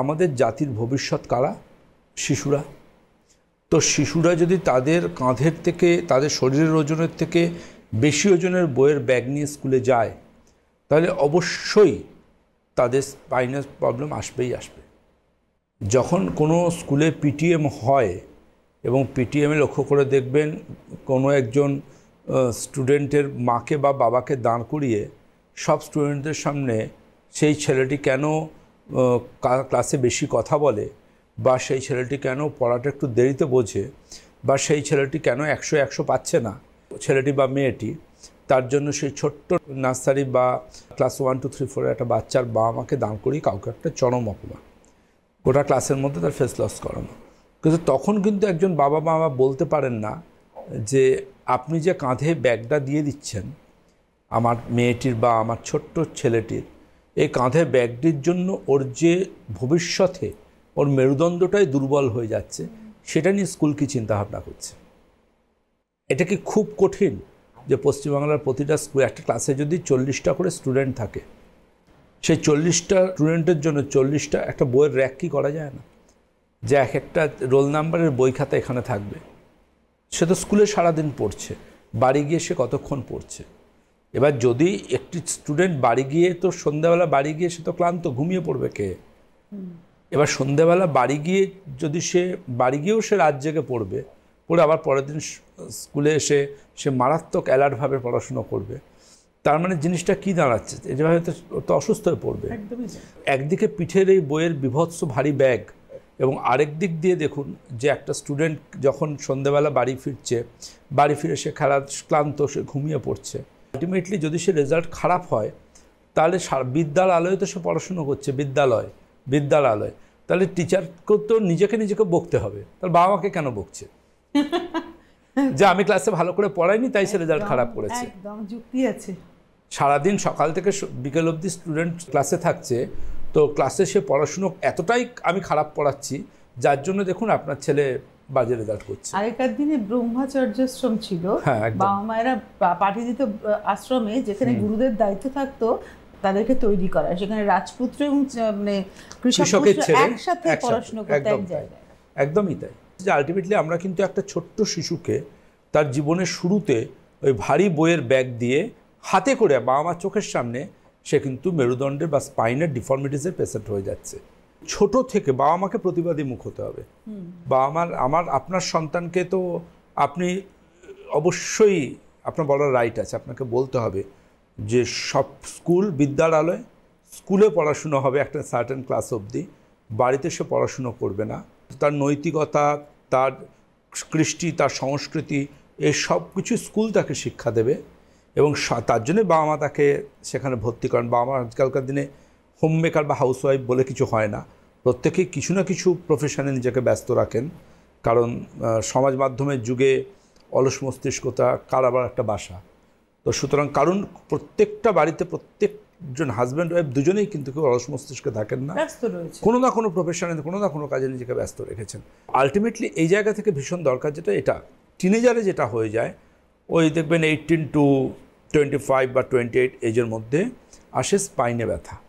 আমাদের জাতির ভবিষ্যৎ কারা শিশুরা তো শিশুরা যদি তাদের কাঁধের থেকে তাদের শরীরের ওজনের থেকে বেশি ওজনের বইয়ের ব্যাগ নিয়ে স্কুলে যায় তাহলে অবশ্যই তাদের স্পাইনাস প্রবলেম আসবেই আসবে যখন কোনো স্কুলে পিটিএম হয় এবং পিটিএমে লক্ষ্য করে দেখবেন কোনো একজন স্টুডেন্টের মাকে বা বাবাকে দাঁড় করিয়ে সব স্টুডেন্টদের সামনে সেই ছেলেটি কেন ক্লাসে বেশি কথা বলে বা সেই ছেলেটি কেন পড়াটা একটু দেরিতে বোঝে বা সেই ছেলেটি কেন একশো একশো পাচ্ছে না ছেলেটি বা মেয়েটি তার জন্য সেই ছোট্ট নার্সারি বা ক্লাস ওয়ান টু থ্রি ফোরের একটা বাচ্চার বাবা মাকে দান করিয়ে কাউকে একটা চরম অপমান গোটা ক্লাসের মধ্যে তার ফেস লস করানো কিন্তু তখন কিন্তু একজন বাবা মা বলতে পারেন না যে আপনি যে কাঁধে ব্যাগটা দিয়ে দিচ্ছেন আমার মেয়েটির বা আমার ছোট্ট ছেলেটির এই কাঁধে ব্যাগটির জন্য ওর যে ভবিষ্যতে ওর মেরুদণ্ডটাই দুর্বল হয়ে যাচ্ছে সেটা নিয়ে স্কুল কি চিন্তাভাবনা করছে এটা কি খুব কঠিন যে পশ্চিমবাংলার প্রতিটা স্কুল একটা ক্লাসে যদি চল্লিশটা করে স্টুডেন্ট থাকে সেই চল্লিশটা স্টুডেন্টের জন্য চল্লিশটা একটা বইয়ের র্যাক কি করা যায় না যে এক একটা রোল নাম্বারের বই খাতা এখানে থাকবে সে তো স্কুলে সারাদিন পড়ছে বাড়ি গিয়ে সে কতক্ষণ পড়ছে এবার যদি একটি স্টুডেন্ট বাড়ি গিয়ে তো সন্ধ্যাবেলা বাড়ি গিয়ে সে তো ক্লান্ত ঘুমিয়ে পড়বে কে এবার সন্ধ্যাবেলা বাড়ি গিয়ে যদি সে বাড়ি গিয়েও সে রাত জেগে পড়বে পড়ে আবার পরের দিন স্কুলে এসে সে মারাত্মক অ্যালার্টভাবে পড়াশুনো করবে তার মানে জিনিসটা কি দাঁড়াচ্ছে যেভাবে হয়তো তো অসুস্থ হয়ে পড়বে একদিকে পিঠের এই বইয়ের বিভৎস ভারী ব্যাগ এবং আরেক দিক দিয়ে দেখুন যে একটা স্টুডেন্ট যখন সন্ধ্যাবেলা বাড়ি ফিরছে বাড়ি ফিরে সে খেলা ক্লান্ত সে ঘুমিয়ে পড়ছে আলটিমেটলি যদি সে রেজাল্ট খারাপ হয় তাহলে আলোয় তো সে পড়াশুনো করছে বিদ্যালয় বিদ্যালয় তাহলে টিচারকে তো নিজেকে নিজেকে বকতে হবে তাহলে বাবা মাকে কেন বকছে যে আমি ক্লাসে ভালো করে পড়াইনি তাই সে রেজাল্ট খারাপ করেছে একদম যুক্তি আছে সারাদিন সকাল থেকে বিকেল অবধি স্টুডেন্ট ক্লাসে থাকছে তো ক্লাসে সে পড়াশুনো এতটাই আমি খারাপ পড়াচ্ছি যার জন্য দেখুন আপনার ছেলে বাজারে দাঁড় করছে আগেকার দিনে ব্রহ্মাচার্য আশ্রম ছিল হ্যাঁ, বাবা মায়েরা পাঠিয়ে দিত আশ্রমে যেখানে গুরুদের দায়িত্ব থাকতো তাদেরকে তৈরি করা সেখানে রাজপুত্র এবং মানে কৃষকের ছেলে একসাথে পড়াশোনা করতে এক জায়গায় একদমই তাই যে আলটিমেটলি আমরা কিন্তু একটা ছোট্ট শিশুকে তার জীবনের শুরুতে ওই ভারী বইয়ের ব্যাগ দিয়ে হাতে করে বাবা মার চোখের সামনে সে কিন্তু মেরুদণ্ডের বা স্পাইনের ডিফর্মিটিসের পেশেন্ট হয়ে যাচ্ছে ছোট থেকে বাবা মাকে প্রতিবাদী মুখ হতে হবে বাবা মার আমার আপনার সন্তানকে তো আপনি অবশ্যই আপনার বলার রাইট আছে আপনাকে বলতে হবে যে সব স্কুল বিদ্যালয় স্কুলে পড়াশুনো হবে একটা সার্টেন ক্লাস অবধি বাড়িতে সে পড়াশুনো করবে না তার নৈতিকতা তার কৃষ্টি তার সংস্কৃতি এই সব কিছু স্কুল তাকে শিক্ষা দেবে এবং তার জন্য বাবা মা তাকে সেখানে ভর্তি করেন বাবা মা আজকালকার দিনে হোম মেকার বা হাউসওয়াইফ বলে কিছু হয় না প্রত্যেকেই কিছু না কিছু প্রফেশনে নিজেকে ব্যস্ত রাখেন কারণ সমাজ মাধ্যমের যুগে অলস মস্তিষ্কতা কার আবার একটা বাসা তো সুতরাং কারণ প্রত্যেকটা বাড়িতে প্রত্যেকজন হাজব্যান্ড ওয়াইফ দুজনেই কিন্তু কেউ অলস মস্তিষ্কে থাকেন না কোনো না কোনো প্রফেশনে কোনো না কোনো কাজে নিজেকে ব্যস্ত রেখেছেন আলটিমেটলি এই জায়গা থেকে ভীষণ দরকার যেটা এটা টিনেজারে যেটা হয়ে যায় ওই দেখবেন এইটিন টু টোয়েন্টি ফাইভ বা টোয়েন্টি এইট এজের মধ্যে আসে স্পাইনে ব্যথা